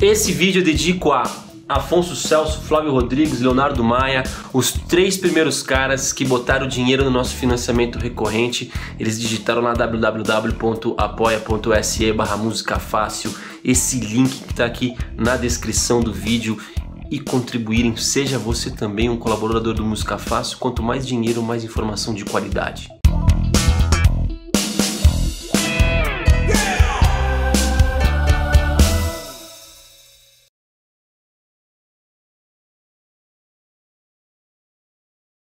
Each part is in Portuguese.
Esse vídeo eu é dedico a Afonso Celso, Flávio Rodrigues, Leonardo Maia, os três primeiros caras que botaram dinheiro no nosso financiamento recorrente. Eles digitaram lá www.apoia.se barra música fácil, esse link que está aqui na descrição do vídeo e contribuírem. Seja você também um colaborador do Música Fácil, quanto mais dinheiro, mais informação de qualidade.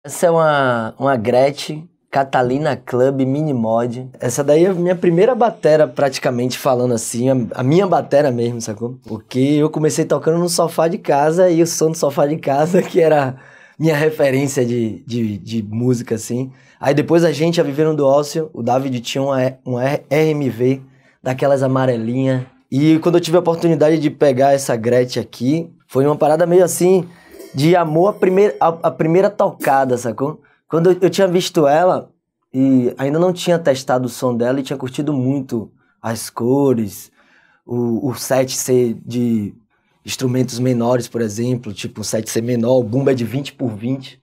Essa é uma, uma Gretchen Catalina Club Mini Mod. Essa daí é a minha primeira batera, praticamente falando assim, a, a, minha batera mesmo, sacou? Porque eu comecei tocando no sofá de casa e o som do sofá de casa, que era minha referência de, de, de música, assim. Aí depois a gente, a Vivendo do Ócio, o David tinha um uma RMV daquelas amarelinhas. E quando eu tive a oportunidade de pegar essa Gretchen aqui, foi uma parada meio assim de amor à primeira, à, à primeira tocada, sacou? Quando eu, eu tinha visto ela e ainda não tinha testado o som dela e tinha curtido muito as cores, o, o set ser de instrumentos menores, por exemplo, tipo um set ser menor, o bumbo é de 20 por 20.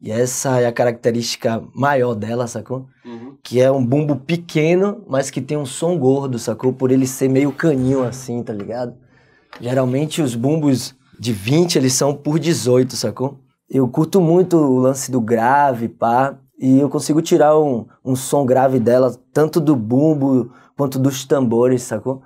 E essa é a característica maior dela, sacou? Uhum. Que é um bumbo pequeno, mas que tem um som gordo, sacou? Por ele ser meio caninho assim, tá ligado? Geralmente os bumbos de 20, eles são por 18, sacou? Eu curto muito o lance do grave, pá, e eu consigo tirar um, um som grave dela, tanto do bumbo quanto dos tambores, sacou?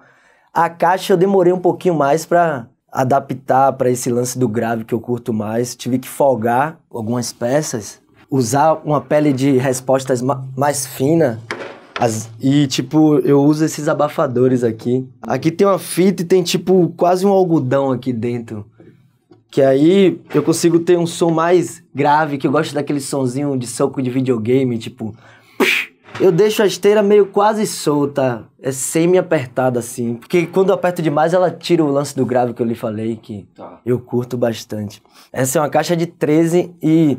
A caixa eu demorei um pouquinho mais pra adaptar para esse lance do grave que eu curto mais. Tive que folgar algumas peças, usar uma pele de respostas ma mais fina. As... e tipo, eu uso esses abafadores aqui. Aqui tem uma fita e tem tipo quase um algodão aqui dentro. Que aí eu consigo ter um som mais grave, que eu gosto daquele sonzinho de soco de videogame, tipo. Eu deixo a esteira meio quase solta, é semi-apertada assim. Porque quando eu aperto demais, ela tira o lance do grave que eu lhe falei, que tá. eu curto bastante. Essa é uma caixa de 13 e.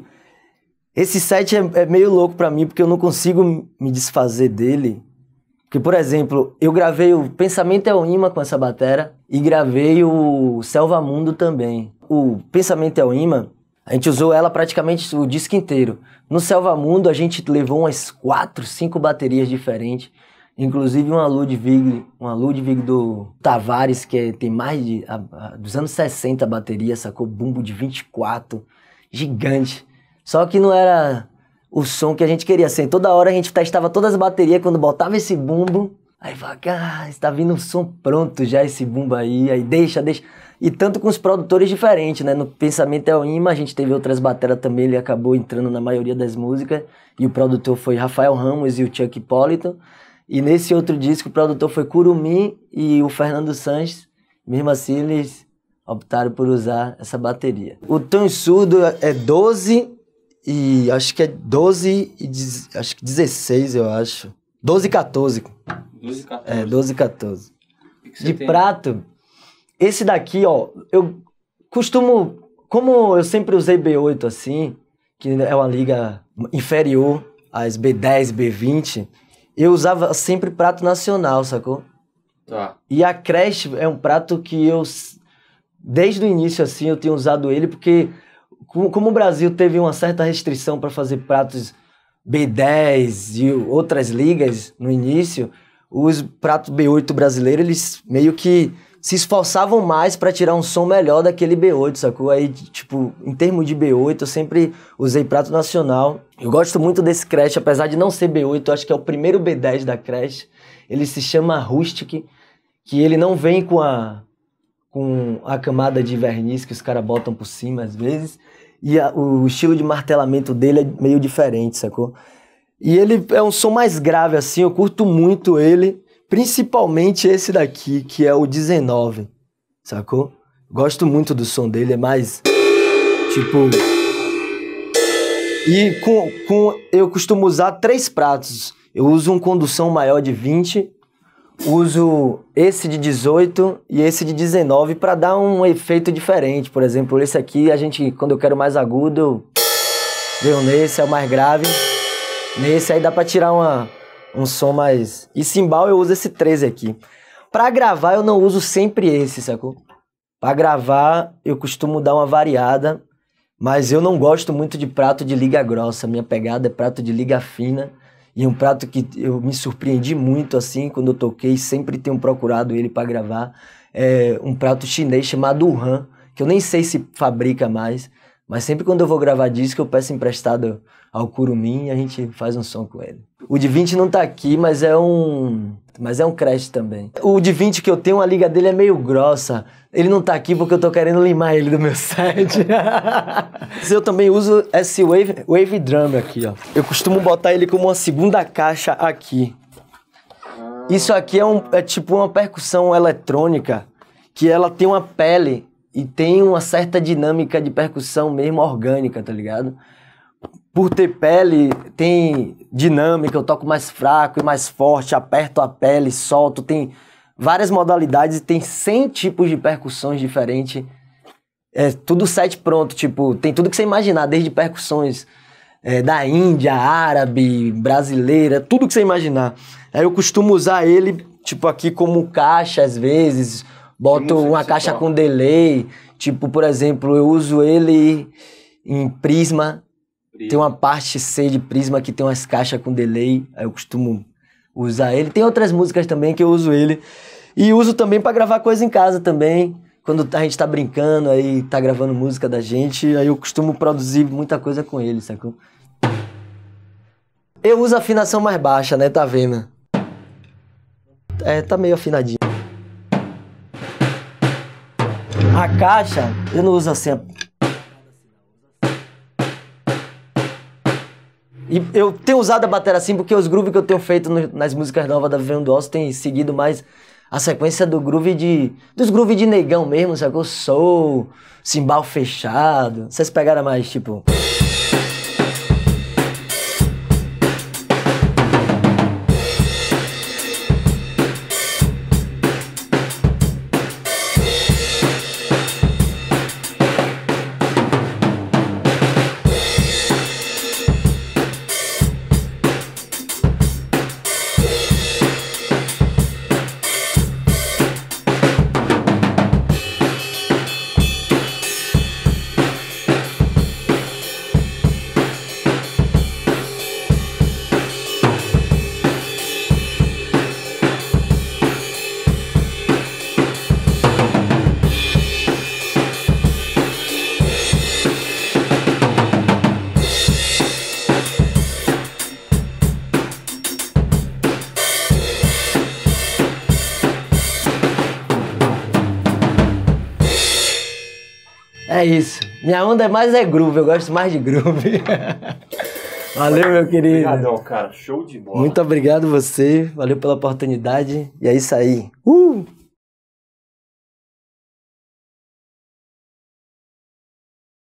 Esse set é, é meio louco para mim, porque eu não consigo me desfazer dele que por exemplo, eu gravei o Pensamento é o Imã com essa batera e gravei o Selva Mundo também. O Pensamento é o Imã, a gente usou ela praticamente o disco inteiro. No Selva Mundo a gente levou umas quatro, cinco baterias diferentes. Inclusive uma Ludwig, uma Ludwig do Tavares, que é, tem mais de. A, a, dos anos 60 a bateria, sacou? Bumbo de 24, gigante. Só que não era o som que a gente queria. Assim, toda hora a gente testava todas as baterias, quando botava esse bumbo, aí fala, ah, está vindo um som pronto já esse bumbo aí, aí deixa, deixa. E tanto com os produtores diferentes, né? No Pensamento é o Ima, a gente teve outras bateras também, ele acabou entrando na maioria das músicas, e o produtor foi Rafael Ramos e o Chuck Hipólito. E nesse outro disco o produtor foi Curumim e o Fernando Sanches. Mesmo assim, eles optaram por usar essa bateria. O tom surdo é 12 e acho que é 12 e acho que 16, eu acho. 12 e 14. 12 e 14. É, 12 e 14. Que que de tem? prato, esse daqui, ó, eu costumo, como eu sempre usei B8 assim, que é uma liga inferior às B10, B20, eu usava sempre prato nacional, sacou? Tá. E a creche é um prato que eu desde o início assim eu tenho usado ele porque como o Brasil teve uma certa restrição para fazer pratos B10 e outras ligas no início, os pratos B8 brasileiros, eles meio que se esforçavam mais para tirar um som melhor daquele B8, sacou? Aí, tipo, em termos de B8, eu sempre usei prato nacional. Eu gosto muito desse creche, apesar de não ser B8, eu acho que é o primeiro B10 da creche. Ele se chama Rustic, que ele não vem com a com a camada de verniz que os caras botam por cima às vezes. E a, o estilo de martelamento dele é meio diferente, sacou? E ele é um som mais grave, assim, eu curto muito ele, principalmente esse daqui, que é o 19, sacou? Gosto muito do som dele, é mais. Tipo. E com, com eu costumo usar três pratos. Eu uso um condução maior de 20, uso esse de 18 e esse de 19 para dar um efeito diferente. Por exemplo, esse aqui, a gente, quando eu quero mais agudo, veio nesse, é o mais grave. Nesse aí dá para tirar uma, um som mais... E cimbal eu uso esse 13 aqui. Para gravar eu não uso sempre esse, sacou? Para gravar eu costumo dar uma variada, mas eu não gosto muito de prato de liga grossa. Minha pegada é prato de liga fina. E um prato que eu me surpreendi muito assim quando eu toquei, sempre tenho procurado ele para gravar, é um prato chinês chamado Han, que eu nem sei se fabrica mais, mas sempre quando eu vou gravar disco eu peço emprestado ao Curumim e a gente faz um som com ele. O de 20 não tá aqui, mas é um. Mas é um crash também. O de 20 que eu tenho, a liga dele é meio grossa. Ele não tá aqui porque eu tô querendo limar ele do meu set. eu também uso esse wave, wave drum aqui, ó. Eu costumo botar ele como uma segunda caixa aqui. Isso aqui é, um, é tipo uma percussão eletrônica que ela tem uma pele e tem uma certa dinâmica de percussão mesmo orgânica, tá ligado? por ter pele, tem dinâmica, eu toco mais fraco e mais forte, aperto a pele, solto, tem várias modalidades, tem 100 tipos de percussões diferentes. É tudo set pronto, tipo, tem tudo que você imaginar, desde percussões é, da Índia, árabe, brasileira, tudo que você imaginar. Aí eu costumo usar ele, tipo, aqui como caixa às vezes, boto uma caixa com delay, tipo, por exemplo, eu uso ele em prisma, Prisma. Tem uma parte C de Prisma que tem umas caixas com delay, aí eu costumo usar ele. Tem outras músicas também que eu uso ele. E uso também para gravar coisa em casa também. Quando a gente tá brincando, aí tá gravando música da gente, aí eu costumo produzir muita coisa com ele, sacou? Eu uso afinação mais baixa, né? Tá vendo? É, tá meio afinadinho. A caixa, eu não uso assim E eu tenho usado a bateria assim porque os grooves que eu tenho feito no, nas músicas novas da Vivendo do Osso têm seguido mais a sequência do groove de. dos groove de negão mesmo, sacou? Soul, cimbal fechado. Vocês pegaram mais, tipo. É isso. Minha onda é mais é groove, eu gosto mais de groove. Valeu, meu querido. Obrigadão, cara. Show de bola. Muito obrigado você. Valeu pela oportunidade. E é isso aí. Uh!